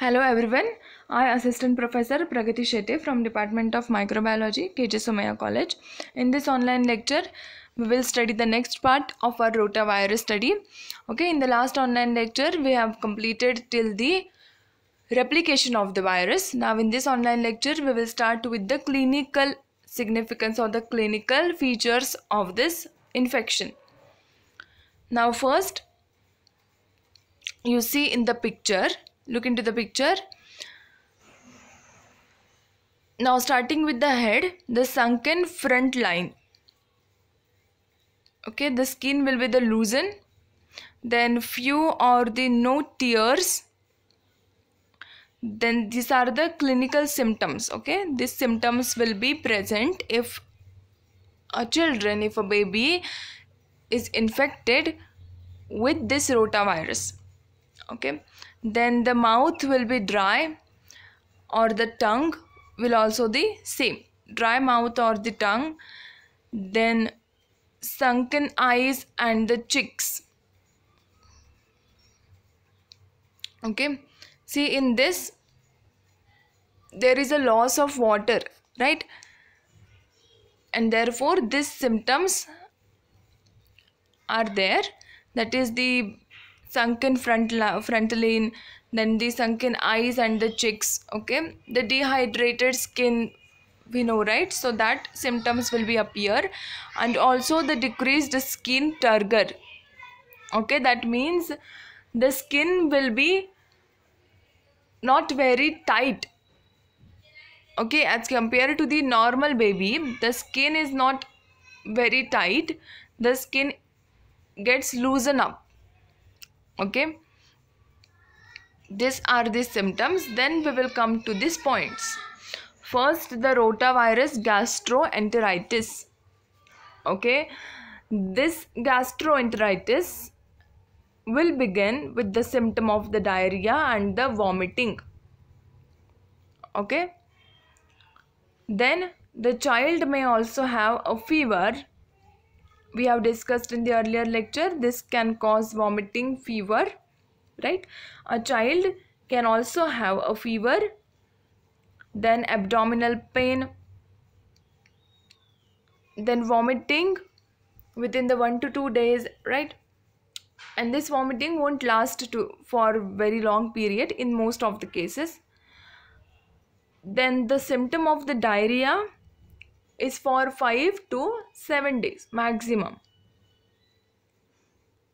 Hello everyone, I am Assistant Professor Pragati Shetty from Department of Microbiology, KJ Somaya College. In this online lecture, we will study the next part of our rotavirus study. Okay, in the last online lecture, we have completed till the replication of the virus. Now in this online lecture, we will start with the clinical significance or the clinical features of this infection. Now first, you see in the picture look into the picture now starting with the head the sunken front line okay the skin will be the loosen then few or the no tears then these are the clinical symptoms okay these symptoms will be present if a children if a baby is infected with this rotavirus okay then the mouth will be dry or the tongue will also the same dry mouth or the tongue then sunken eyes and the cheeks okay see in this there is a loss of water right and therefore these symptoms are there that is the sunken front, la front lane, then the sunken eyes and the cheeks, okay. The dehydrated skin we know right so that symptoms will be appear and also the decreased skin turgor okay that means the skin will be not very tight okay as compared to the normal baby the skin is not very tight the skin gets loosen up okay these are the symptoms then we will come to these points first the rotavirus gastroenteritis okay this gastroenteritis will begin with the symptom of the diarrhea and the vomiting okay then the child may also have a fever we have discussed in the earlier lecture this can cause vomiting fever right a child can also have a fever then abdominal pain then vomiting within the 1 to 2 days right and this vomiting won't last to for very long period in most of the cases then the symptom of the diarrhea is for 5 to 7 days maximum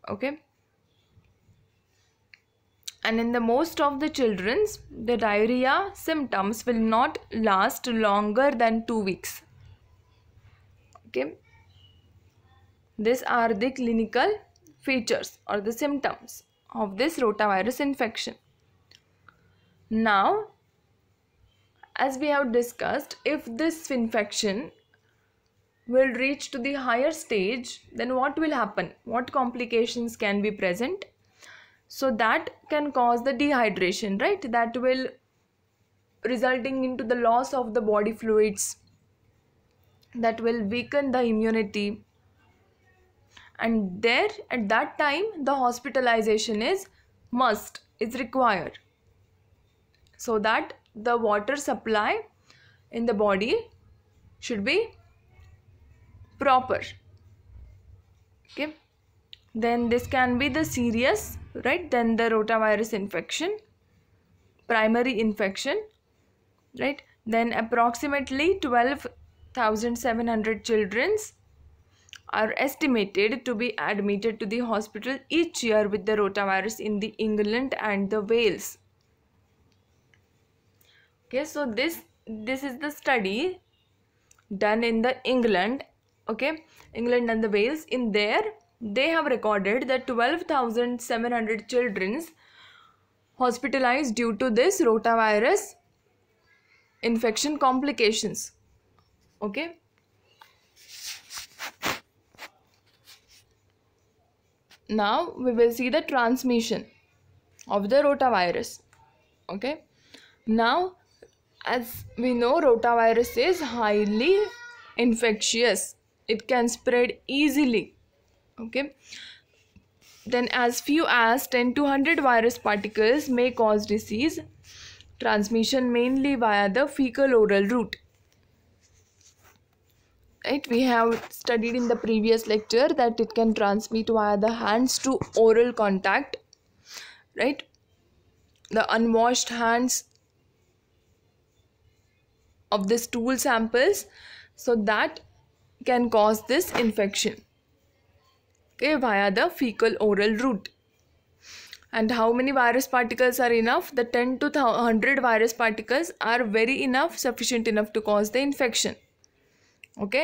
okay and in the most of the children's the diarrhea symptoms will not last longer than 2 weeks okay these are the clinical features or the symptoms of this rotavirus infection now as we have discussed if this infection will reach to the higher stage then what will happen what complications can be present so that can cause the dehydration right that will resulting into the loss of the body fluids that will weaken the immunity and there at that time the hospitalization is must is required so that the water supply in the body should be proper okay then this can be the serious right then the rotavirus infection primary infection right then approximately 12700 children's are estimated to be admitted to the hospital each year with the rotavirus in the England and the Wales okay so this this is the study done in the england okay england and the wales in there they have recorded that 12700 children's hospitalized due to this rotavirus infection complications okay now we will see the transmission of the rotavirus okay now as we know, rotavirus is highly infectious. It can spread easily. Okay. Then as few as 10 to 100 virus particles may cause disease transmission mainly via the fecal oral route right we have studied in the previous lecture that it can transmit via the hands to oral contact right the unwashed hands of the stool samples so that can cause this infection okay, via the fecal oral route and how many virus particles are enough the 10 to 100 virus particles are very enough sufficient enough to cause the infection okay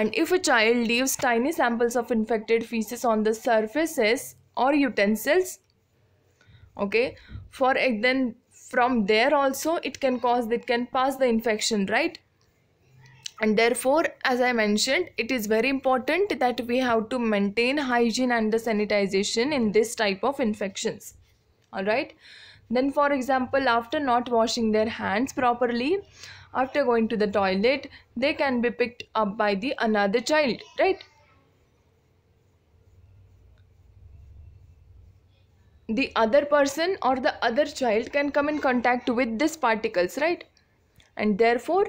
and if a child leaves tiny samples of infected feces on the surfaces or utensils okay for then from there also it can cause it can pass the infection right and therefore as i mentioned it is very important that we have to maintain hygiene and the sanitization in this type of infections all right then for example after not washing their hands properly after going to the toilet they can be picked up by the another child right the other person or the other child can come in contact with these particles, right? And therefore,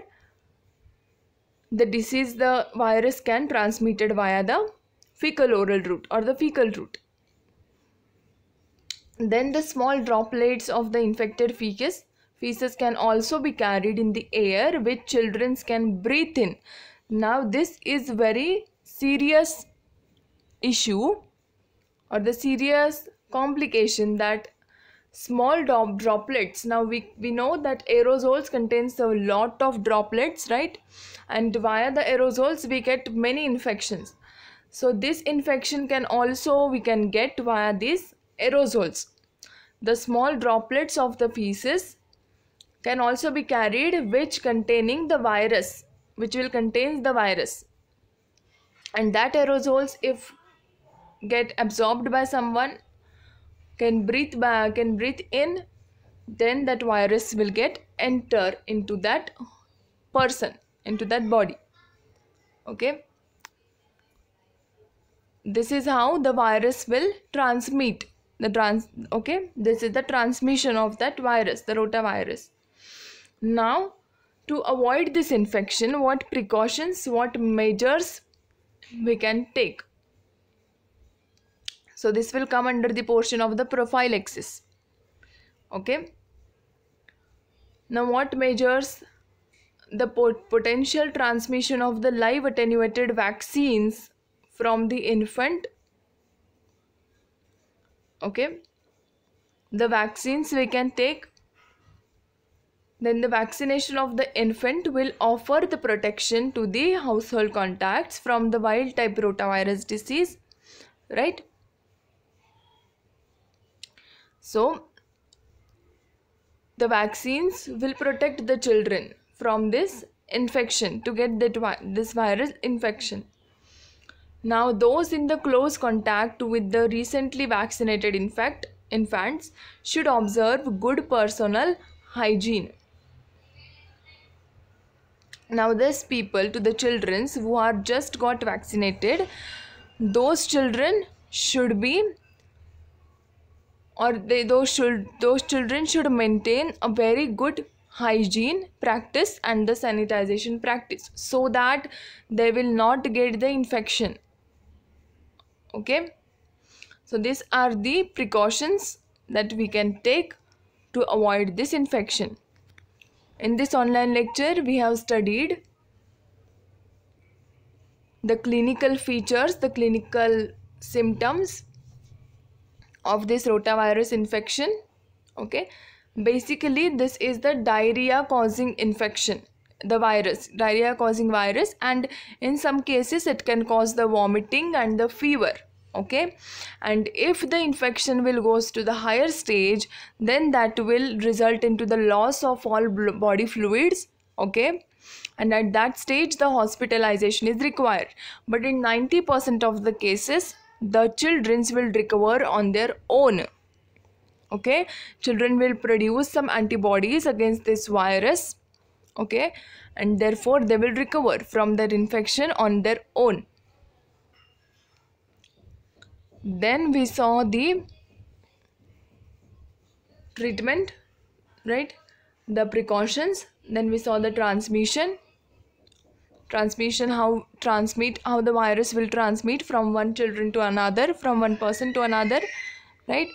the disease, the virus can transmitted via the fecal oral route or the fecal route. Then the small droplets of the infected feces, feces can also be carried in the air which children can breathe in. Now this is very serious issue or the serious complication that small droplets now we we know that aerosols contains a lot of droplets right and via the aerosols we get many infections so this infection can also we can get via these aerosols the small droplets of the feces can also be carried which containing the virus which will contains the virus and that aerosols if get absorbed by someone can breathe back, can breathe in then that virus will get enter into that person into that body okay this is how the virus will transmit the trans okay this is the transmission of that virus the rotavirus now to avoid this infection what precautions what measures we can take so this will come under the portion of the profile axis. Okay. Now what measures the pot potential transmission of the live attenuated vaccines from the infant? Okay. The vaccines we can take then the vaccination of the infant will offer the protection to the household contacts from the wild type rotavirus disease right so, the vaccines will protect the children from this infection to get that vi this virus infection. Now, those in the close contact with the recently vaccinated infect, infants should observe good personal hygiene. Now, these people to the children who are just got vaccinated, those children should be or they those should those children should maintain a very good hygiene practice and the sanitization practice so that they will not get the infection okay so these are the precautions that we can take to avoid this infection in this online lecture we have studied the clinical features the clinical symptoms of this rotavirus infection okay basically this is the diarrhea causing infection the virus diarrhea causing virus and in some cases it can cause the vomiting and the fever okay and if the infection will goes to the higher stage then that will result into the loss of all body fluids okay and at that stage the hospitalization is required but in 90% of the cases the childrens will recover on their own okay children will produce some antibodies against this virus okay and therefore they will recover from their infection on their own then we saw the treatment right the precautions then we saw the transmission transmission how transmit how the virus will transmit from one children to another from one person to another right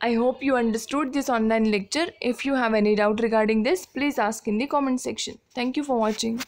i hope you understood this online lecture if you have any doubt regarding this please ask in the comment section thank you for watching